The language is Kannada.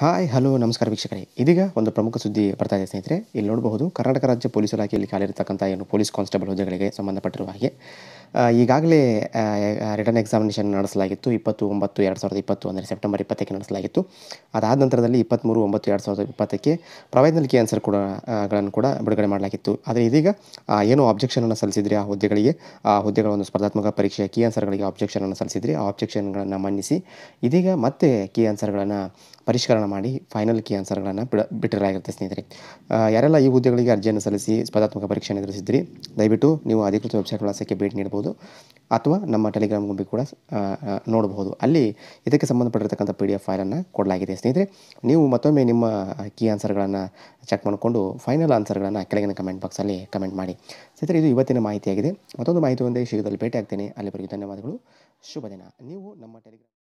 ಹಾಯ್ ಹಲೋ ನಮಸ್ಕಾರ ವೀಕ್ಷಕರೇ ಇದೀಗ ಒಂದು ಪ್ರಮುಖ ಸುದ್ದಿ ಬರ್ತಾ ಇದೆ ಸ್ನೇಹಿತರೆ ಇಲ್ಲಿ ನೋಡಬಹುದು ಕರ್ನಾಟಕ ರಾಜ್ಯ ಪೊಲೀಸ್ ಇಲಾಖೆಯಲ್ಲಿ ಕಾಲಿರತಕ್ಕಂಥ ಏನು ಪೊಲೀಸ್ ಕಾನ್ಸ್ಟೇಬಲ್ ಹುದ್ದೆಗಳಿಗೆ ಸಂಬಂಧಪಟ್ಟಿರುವ ಹಾಗೆ ಈಗಾಗಲೇ ರಿಟರ್ನ್ ಎಕ್ಸಾಮಿನೇಷನ್ ನಡೆಸಲಾಗಿತ್ತು ಇಪ್ಪತ್ತು ಒಂಬತ್ತು ಎರಡು ಸಾವಿರದ ಇಪ್ಪತ್ತು ಅಂದರೆ ಸೆಪ್ಟೆಂಬರ್ ಇಪ್ಪತ್ತಕ್ಕೆ ನಡೆಸಲಾಗಿತ್ತು ಅದಾದ ನಂತರದಲ್ಲಿ ಇಪ್ಪತ್ತ್ಮೂರು ಒಂಬತ್ತು ಎರಡು ಸಾವಿರದ ಇಪ್ಪತ್ತಕ್ಕೆ ಪ್ರವೇದನಲಿಕೆ ಆನ್ಸರ್ ಕೂಡ ಗಳನ್ನು ಕೂಡ ಬಿಡುಗಡೆ ಮಾಡಲಾಗಿತ್ತು ಆದರೆ ಇದೀಗ ಏನು ಆಬ್ಜೆಕ್ಷನನ್ನು ಸಲ್ಲಿಸಿದ್ರೆ ಆ ಹುದ್ದೆಗಳಿಗೆ ಆ ಹುದ್ದೆಗಳ ಒಂದು ಸ್ಪರ್ಧಾತ್ಮಕ ಪರೀಕ್ಷೆಯ ಕೀ ಆನ್ಸರ್ಗಳಿಗೆ ಆಬ್ಜೆಕ್ಷನನ್ನು ಸಲ್ಲಿಸಿದ್ರಿ ಆ ಆಬ್ಜೆಕ್ಷನ್ಗಳನ್ನು ಮನ್ನಿಸಿ ಇದೀಗ ಮತ್ತೆ ಕೀ ಆನ್ಸರ್ಗಳನ್ನು ಪರಿಷ್ಕರಣೆ ಮಾಡಿ ಫೈನಲ್ ಕೀ ಆನ್ಸರ್ಗಳನ್ನು ಬಿಡ ಬಿಟ್ಟಿರಲಾಗಿರುತ್ತೆ ಸ್ನೇಹಿತರೆ ಯಾರೆಲ್ಲ ಈ ಹುದ್ದೆಗಳಿಗೆ ಅರ್ಜಿಯನ್ನು ಸಲ್ಲಿಸಿ ಸ್ಪರ್ಧಾತ್ಮಕ ಪರೀಕ್ಷೆಯನ್ನು ಎದುರಿಸಿದ್ರಿ ದಯವಿಟ್ಟು ನೀವು ಅಧಿಕೃತ ವೆಬ್ಸೈಟ್ ವಿಳಾಸಕ್ಕೆ ಭೇಟಿ ನೀಡಬಹುದು ಅಥವಾ ನಮ್ಮ ಟೆಲಿಗ್ರಾಮ್ ಗುಂಪಿ ಕೂಡ ನೋಡಬಹುದು ಅಲ್ಲಿ ಇದಕ್ಕೆ ಸಂಬಂಧಪಟ್ಟಿರತಕ್ಕಂಥ ಪಿ ಡಿ ಎಫ್ ಫೈಲನ್ನು ಕೊಡಲಾಗಿದೆ ಸ್ನೇಹಿತರೆ ನೀವು ಮತ್ತೊಮ್ಮೆ ನಿಮ್ಮ ಕೀ ಆನ್ಸರ್ಗಳನ್ನು ಚೆಕ್ ಮಾಡಿಕೊಂಡು ಫೈನಲ್ ಆನ್ಸರ್ಗಳನ್ನು ಕೆಳಗಿನ ಕಮೆಂಟ್ ಬಾಕ್ಸಲ್ಲಿ ಕಮೆಂಟ್ ಮಾಡಿ ಸ್ನೇಹಿತರೆ ಇದು ಇವತ್ತಿನ ಮಾಹಿತಿಯಾಗಿದೆ ಮತ್ತೊಂದು ಮಾಹಿತಿ ಒಂದೇ ಶೀಘ್ರದಲ್ಲಿ ಭೇಟಿ ಆಗ್ತೇನೆ ಅಲ್ಲಿವರೆಗೂ ಧನ್ಯವಾದಗಳು ಶುಭ ದಿನ ನೀವು ನಮ್ಮ ಟೆಲಿಗ್ರಾಮ್